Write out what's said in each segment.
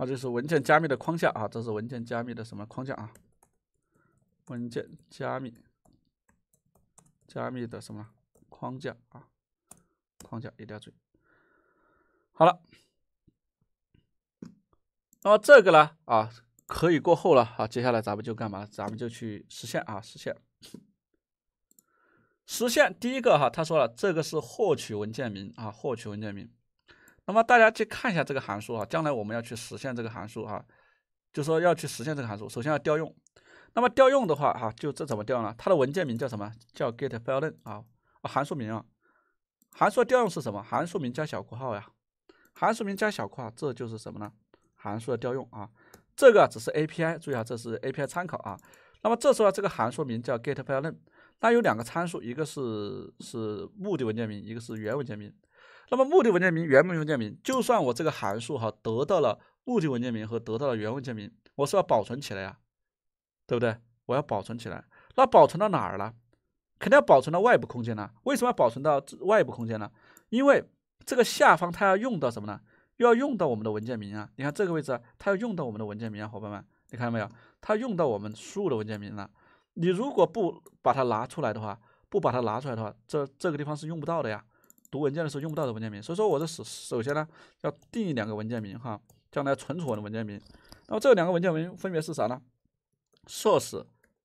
啊，这是文件加密的框架啊，这是文件加密的什么框架啊？文件加密，加密的什么框架啊？框架一定要注意。好了，那么这个呢啊，可以过后了啊，接下来咱们就干嘛？咱们就去实现啊，实现，实现第一个哈，他说了，这个是获取文件名啊，获取文件名。那么大家去看一下这个函数啊，将来我们要去实现这个函数啊，就说要去实现这个函数，首先要调用。那么调用的话哈，就这怎么调呢？它的文件名叫什么？叫 get f i l e n 啊，函数名啊。函数调用是什么？函数名加小括号呀，函数名加小括，号，这就是什么呢？函数的调用啊。这个只是 API，注意啊，这是 API 参考啊。那么这时候这个函数名叫 get f i l e n 有两个参数，一个是是目的文件名，一个是源文件名。那么目的文件名、原文件名，就算我这个函数哈得到了目的文件名和得到了原文件名，我是要保存起来呀，对不对？我要保存起来，那保存到哪儿了？肯定要保存到外部空间了。为什么要保存到外部空间呢？因为这个下方它要用到什么呢？又要用到我们的文件名啊！你看这个位置，它要用到我们的文件名啊，伙伴们，你看到没有？它用到我们输入的文件名了。你如果不把它拿出来的话，不把它拿出来的话，这这个地方是用不到的呀。读文件的时候用不到的文件名，所以说我是首首先呢要定义两个文件名哈，将来存储我的文件名。那么这两个文件名分别是啥呢？source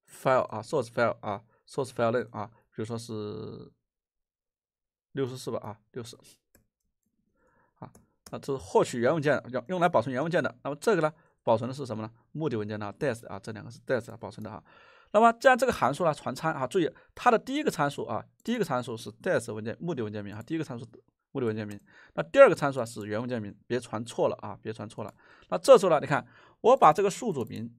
file 啊，source file 啊，source file name 啊，比如说是六十四吧啊，六十啊那这是获取原文件，用用来保存原文件的。那么这个呢，保存的是什么呢？目的文件呢？dest 啊，这两个是 dest 保存的啊。那么，将这个函数呢传参啊，注意它的第一个参数啊，第一个参数是 death 文件、目的文件名啊，第一个参数目的文件名。那第二个参数啊是原文件名，别传错了啊，别传错了。那这时候呢，你看我把这个数组名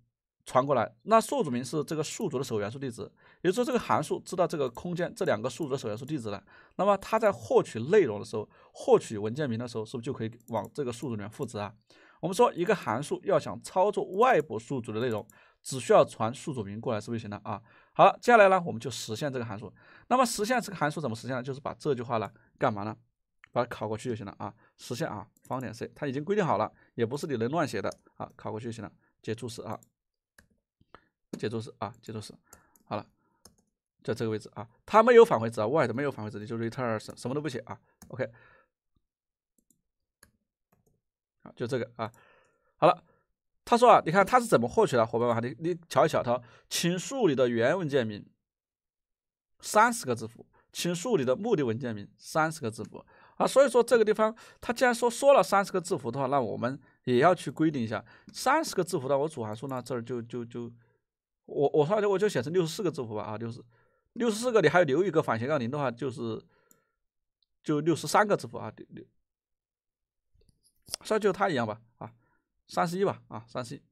传过来，那数组名是这个数组的首元素地址，也就是说这个函数知道这个空间这两个数组的首元素地址了。那么它在获取内容的时候，获取文件名的时候，是不是就可以往这个数组里面复制啊？我们说一个函数要想操作外部数组的内容。只需要传数组名过来是不就行了啊。好，接下来呢，我们就实现这个函数。那么实现这个函数怎么实现呢？就是把这句话呢，干嘛呢？把它拷过去就行了啊。实现啊，方点 c，它已经规定好了，也不是你能乱写的啊。拷过去就行了。结束式啊，结束式啊，结束式。好了，在这个位置啊，它没有返回值啊，white 没有返回值，你就 return 什什么都不写啊。OK，好，就这个啊。好了。他说啊，你看他是怎么获取的，伙伴们，你你瞧一瞧，他请请入你的原文件名，三十个字符，请入你的目的文件名，三十个字符啊，所以说这个地方，他既然说说了三十个字符的话，那我们也要去规定一下，三十个字符的，我主函数呢这儿就就就，我我说我就写成六十四个字符吧啊，六十六十四个，你还要留一个反斜杠零的话，就是就六十三个字符啊，六，以就他一样吧啊。三十一吧，啊，三十一，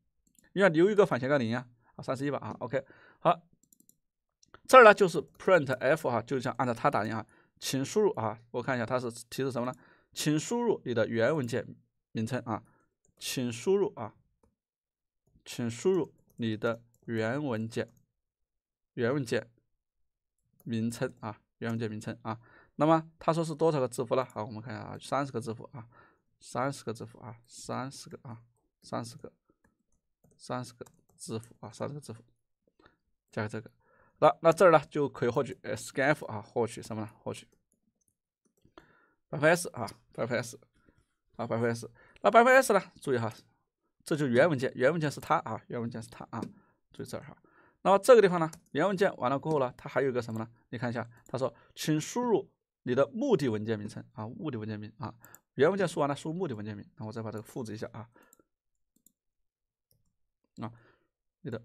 你要留一个反斜杠零呀，啊，三十一吧，啊，OK，好，这儿呢就是 print f 哈，就像按照它打印哈，请输入啊，我看一下它是提示什么呢？请输入你的原文件名称啊，请输入啊，请输入你的原文件原文件名称啊，原文件名称啊，那么它说是多少个字符呢？好，我们看一下啊，三十个字符啊，三十个字符啊，三十个啊。三十个，三十个字符啊，三十个字符，加个这个，那那这儿呢就可以获取 s n f 啊，获取什么呢？获取百分 S 啊，百分 S 啊，百分 S。那百分 S 呢？注意哈，这就原文件，原文件是它啊，原文件是它啊。注意这儿哈，那么这个地方呢，原文件完了过后呢，它还有个什么呢？你看一下，他说，请输入你的目的文件名称啊，目的文件名啊，原文件输完了，输目的文件名，那我再把这个复制一下啊。啊，你的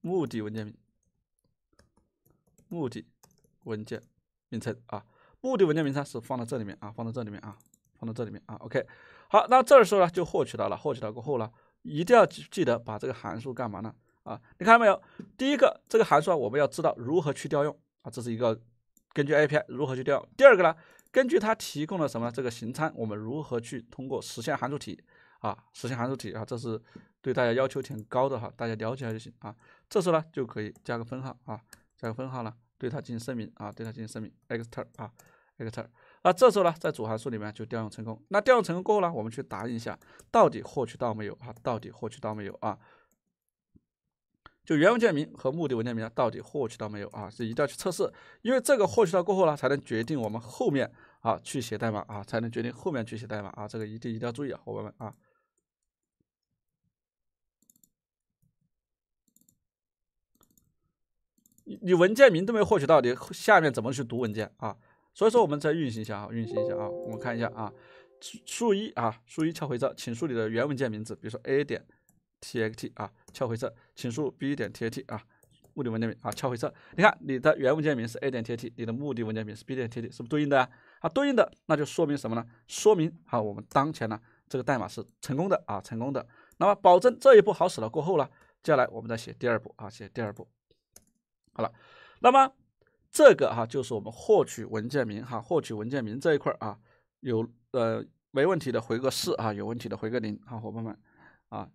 目的文件名，目的文件名称啊，目的文件名称是放到这里面啊，放到这里面啊，放到这里面啊。OK，好，那这时候呢，就获取到了，获取到过后呢，一定要记记得把这个函数干嘛呢？啊，你看到没有？第一个，这个函数啊，我们要知道如何去调用啊，这是一个根据 API 如何去调；第二个呢，根据它提供了什么这个形参，我们如何去通过实现函数体。啊，实现函数体啊，这是对大家要求挺高的哈，大家了解一下就行啊。这时候呢，就可以加个分号啊，加个分号呢对它进行声明啊，对它进行声明。e x t e r 啊 e x t e r 那这时候呢，在主函数里面就调用成功。那调用成功过后呢，我们去打印一下，到底获取到没有啊？到底获取到没有啊？就原文件名和目的文件名到底获取到没有啊？是一定要去测试，因为这个获取到过后呢，才能决定我们后面啊去写代码啊，才能决定后面去写代码啊，这个一定一定要注意啊，伙伴们啊。你你文件名都没获取到，你下面怎么去读文件啊？所以说我们再运行一下啊，运行一下啊，我们看一下啊，数一啊，数一，敲回车，请输你的原文件名字，比如说 a 点 txt 啊，敲回车，请输 b 点 txt 啊，目的文件名啊，敲回车，你看你的原文件名是 a 点 txt，你的目的文件名是 b 点 txt，是不是对应的啊？对应的，那就说明什么呢？说明啊，我们当前呢这个代码是成功的啊，成功的。那么保证这一步好使了过后呢，接下来我们再写第二步啊，写第二步。好了，那么这个哈就是我们获取文件名哈，获取文件名这一块啊，有呃没问题的回个四啊，有问题的回个零，啊，伙伴们啊，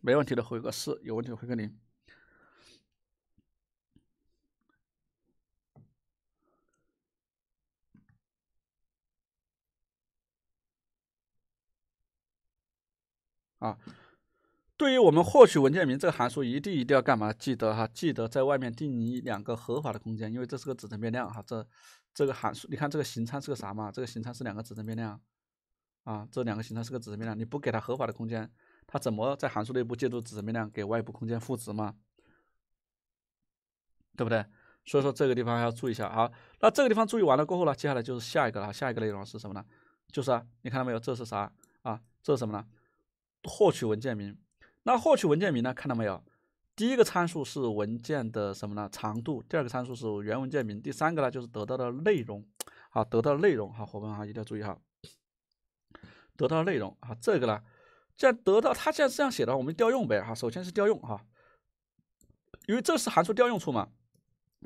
没问题的回个四，有问题回个零啊。对于我们获取文件名这个函数，一定一定要干嘛？记得哈，记得在外面定义两个合法的空间，因为这是个指针变量哈。这这个函数，你看这个形参是个啥嘛？这个形参是两个指针变量啊，这两个形参是个指针变量，你不给它合法的空间，它怎么在函数内部借助指针变量给外部空间赋值嘛？对不对？所以说这个地方要注意一下啊。那这个地方注意完了过后呢，接下来就是下一个了。下一个内容是什么呢？就是啊，你看到没有，这是啥啊？这是什么呢？获取文件名。那获取文件名呢？看到没有？第一个参数是文件的什么呢？长度。第二个参数是原文件名。第三个呢，就是得到的内容。好，得到的内容。好，伙伴哈，一定要注意哈。得到的内容啊，这个呢，既然得到它，既然这样写的，我们调用呗。哈，首先是调用哈。因为这是函数调用处嘛，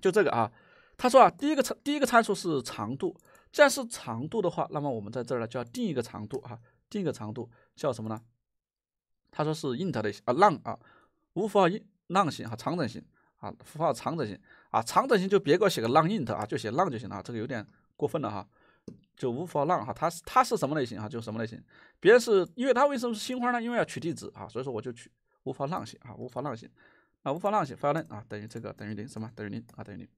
就这个啊。他说啊，第一个参第一个参数是长度。既然是长度的话，那么我们在这儿呢就要定一个长度啊，定一个长度叫什么呢？他说是 int 的啊 long 啊，无符号 i n 型和长整型啊，符号长整型啊，长整型就别给我写个 long int 啊，就写 long 就行了，这个有点过分了哈，就无符号 long 哈，它是它是什么类型哈，就什么类型，别人是因为它为什么是新花呢？因为要取地址啊，所以说我就取无符号 long 型啊，无符号 long 型啊，无符号 long 型，发号啊，等于这个等于零什么等于零啊等于零，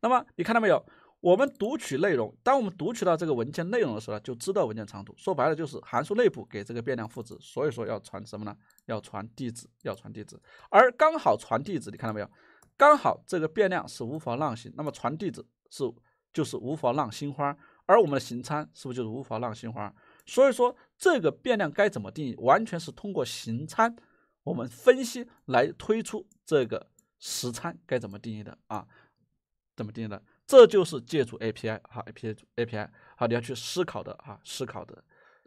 那么你看到没有？我们读取内容，当我们读取到这个文件内容的时候呢，就知道文件长度。说白了就是函数内部给这个变量赋值，所以说要传什么呢？要传地址，要传地址。而刚好传地址，你看到没有？刚好这个变量是无法浪形，那么传地址是就是无法浪新花。而我们的形参是不是就是无法浪新花？所以说这个变量该怎么定义，完全是通过形参我们分析来推出这个实参该怎么定义的啊？怎么定义的？这就是借助 A P I 哈 A P i A P I 好，你要去思考的哈，思考的。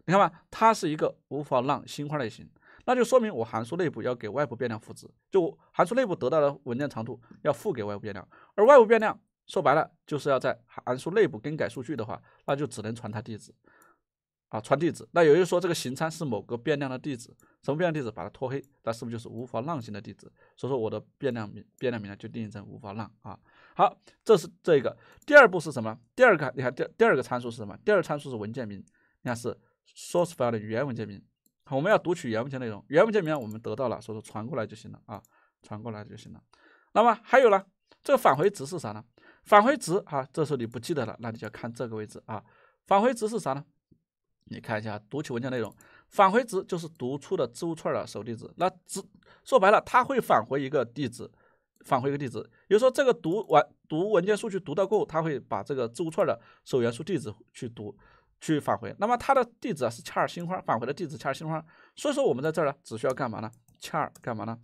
你看吧，它是一个无法让新块类型，那就说明我函数内部要给外部变量赋值，就函数内部得到的文件长度要赋给外部变量，而外部变量说白了就是要在函数内部更改数据的话，那就只能传它地址。啊，传地址，那也就是说这个形参是某个变量的地址，什么变量地址把它拖黑，那是不是就是无法浪形的地址？所以说我的变量名变量名呢就定义成无法浪啊。好，这是这一个。第二步是什么？第二个，你看第第二个参数是什么？第二参数是文件名，你看是 source file 的原文件名。我们要读取原文件内容，原文件名我们得到了，所以说传过来就行了啊，传过来就行了。那么还有呢？这个返回值是啥呢？返回值啊，这时候你不记得了，那你就要看这个位置啊。返回值是啥呢？你看一下读取文件内容，返回值就是读出的字符串的首地址。那只说白了，它会返回一个地址，返回一个地址。比如说这个读完读文件数据读到够，它会把这个字符串的首元素地址去读去返回。那么它的地址啊是 a 儿新花返回的地址嵌儿新花。所以说我们在这儿呢只需要干嘛呢？a 儿干嘛呢？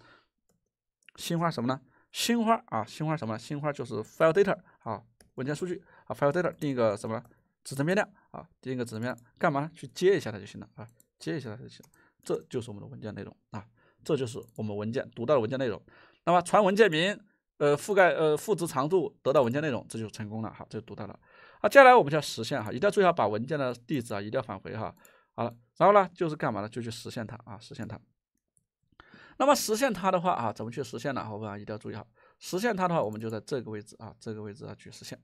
新花什么呢？新花啊新花什么？新花就是 file data 啊，文件数据啊 file data 定一个什么？指针变量啊，第一个指针变量干嘛呢？去接一下它就行了啊，接一下它就行这就是我们的文件内容啊，这就是我们文件读到的文件内容。那么传文件名，呃，覆盖呃，复制长度得到文件内容，这就成功了。好，这就读到了。啊，接下来我们就要实现哈，一定要注意好把文件的地址啊一定要返回哈。好了，然后呢就是干嘛呢？就去实现它啊，实现它。那么实现它的话啊，怎么去实现呢？我们啊一定要注意哈，实现它的话，我们就在这个位置啊，这个位置啊去实现。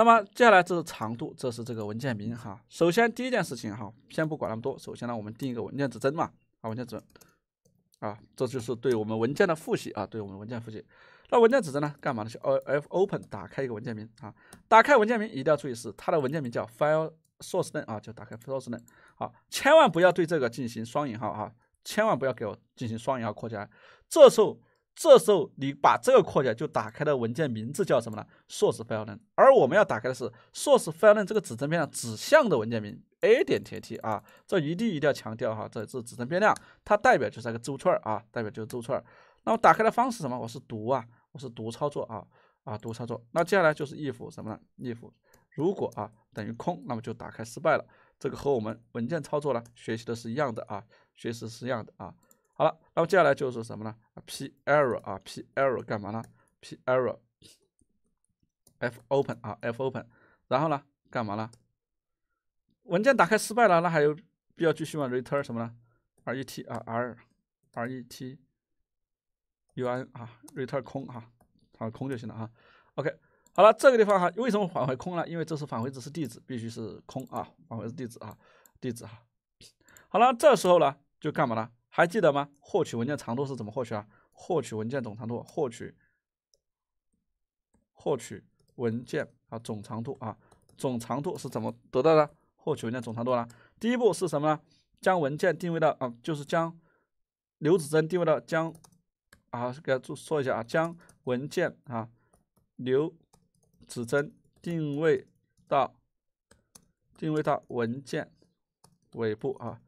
那么接下来这是长度，这是这个文件名哈。首先第一件事情哈，先不管那么多。首先呢，我们定一个文件指针嘛，啊文件指，针，啊这就是对我们文件的复习啊，对我们文件复习。那文件指针呢，干嘛呢？去 o f open 打开一个文件名啊，打开文件名一定要注意是它的文件名叫 file source n 啊，就打开 file source n 啊，千万不要对这个进行双引号啊，千万不要给我进行双引号括起来，这时候。这时候你把这个扩展就打开的文件名字叫什么呢？硕士 name，而我们要打开的是硕士 name 这个指针变量指向的文件名 a 点 t t 啊，这一定一定要强调哈，这这是指针变量，它代表就是那个字符串啊，代表就是字符串。那么打开的方式什么？我是读啊，我是读操作啊啊读操作。那接下来就是 if 什么呢 i f 如果啊等于空，那么就打开失败了。这个和我们文件操作呢学习的是一样的啊，学习是一样的啊。好了，那么接下来就是什么呢？啊，p error 啊，p error 干嘛呢？p error f open 啊，f open，然后呢，干嘛呢？文件打开失败了，那还有必要继续吗？return 什么呢？r e t 啊，r r e t u n 啊，return 空啊，好，空就行了哈。OK，好了，这个地方哈，为什么返回空呢？因为这是返回值是地址，必须是空啊，返回是地址啊，地址哈。好了，这时候呢，就干嘛呢？还记得吗？获取文件长度是怎么获取啊？获取文件总长度，获取获取文件啊总长度啊总长度是怎么得到的？获取文件总长度呢？第一步是什么呢？将文件定位到啊，就是将留指针定位到将啊，给它家说一下啊，将文件啊留指针定位到定位到文件尾部啊。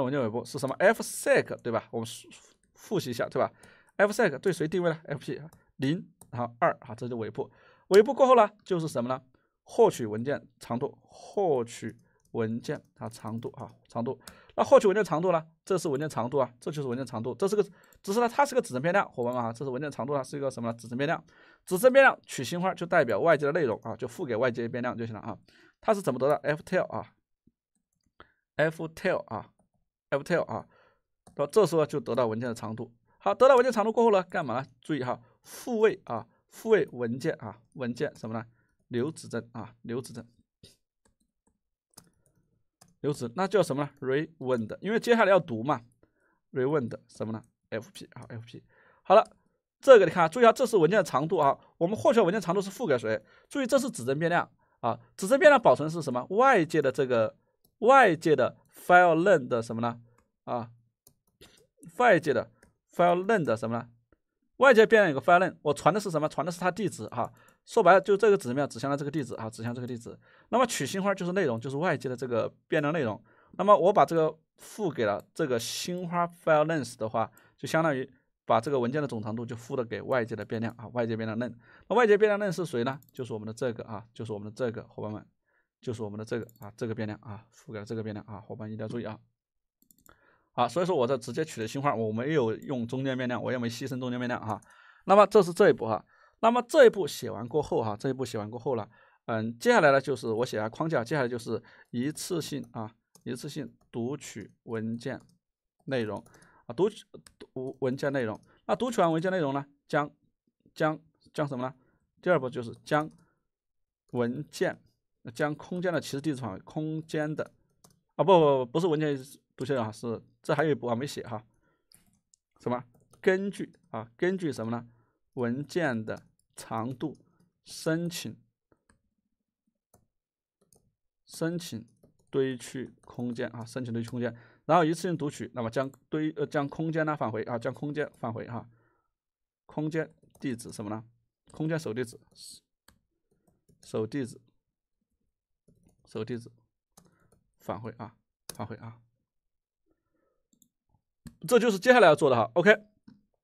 文件尾部是什么 f s e c 对吧？我们复习一下，对吧 f s e c 对谁定位呢 f p 零后二哈，这就尾部。尾部过后呢，就是什么呢？获取文件长度，获取文件啊长度啊长度。那获取文件长度呢？这是文件长度啊，这就是文件长度。这是个，只是呢，它是个指针变量，伙伴们啊，这是文件长度啊，是一个什么？呢？指针变量，指针变量取新花就代表外界的内容啊，就付给外界变量就行了啊。它是怎么得到？ftell 啊 f t e i l 啊。f t l l 啊，到这时候就得到文件的长度。好，得到文件长度过后呢，干嘛？注意哈，复位啊，复位文件啊，文件什么呢？留指针啊，留指针，留指，那叫什么呢？rewind，因为接下来要读嘛。rewind 什么呢？fp 啊，fp。好了，这个你看，注意啊，这是文件的长度啊。我们获取文件长度是赋给谁？注意这是指针变量啊，指针变量保存是什么？外界的这个外界的。file_len 的什么呢？啊，外界的 file_len 的什么呢？外界变量有个 file_len，我传的是什么？传的是它地址哈。说白了，就这个指面指向了这个地址啊，指向这个地址。那么取新花就是内容，就是外界的这个变量内容。那么我把这个赋给了这个新花 file_len 的话，就相当于把这个文件的总长度就赋了给外界的变量啊，外界变量 len。那外界变量 len 是谁呢？就是我们的这个啊，就是我们的这个伙伴们。就是我们的这个啊，这个变量啊，覆盖了这个变量啊，伙伴一定要注意啊。好，所以说我这直接取的新号，我没有用中间变量，我也没牺牲中间变量啊。那么这是这一步啊。那么这一步写完过后哈，这一步写完过后了，嗯，接下来呢就是我写下框架，接下来就是一次性啊，一次性读取文件内容啊，读取文件内容。那读取完文件内容呢，将将将什么呢？第二步就是将文件。将空间的起始地址返回空间的啊不不不不是文件读写啊是这还有一步啊没写哈什么根据啊根据什么呢文件的长度申请申请堆去空间啊申请堆去空间然后一次性读取那么将堆呃将空间呢返回啊将空间返回哈空间地址什么呢空间首地址首地址。这个地址，返回啊，返回啊，这就是接下来要做的哈。OK，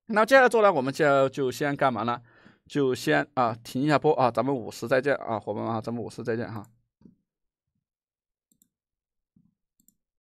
那接下来做呢，我们就就先干嘛呢？就先啊，停一下播啊，咱们五十再见啊，伙伴们啊，咱们五十再见哈。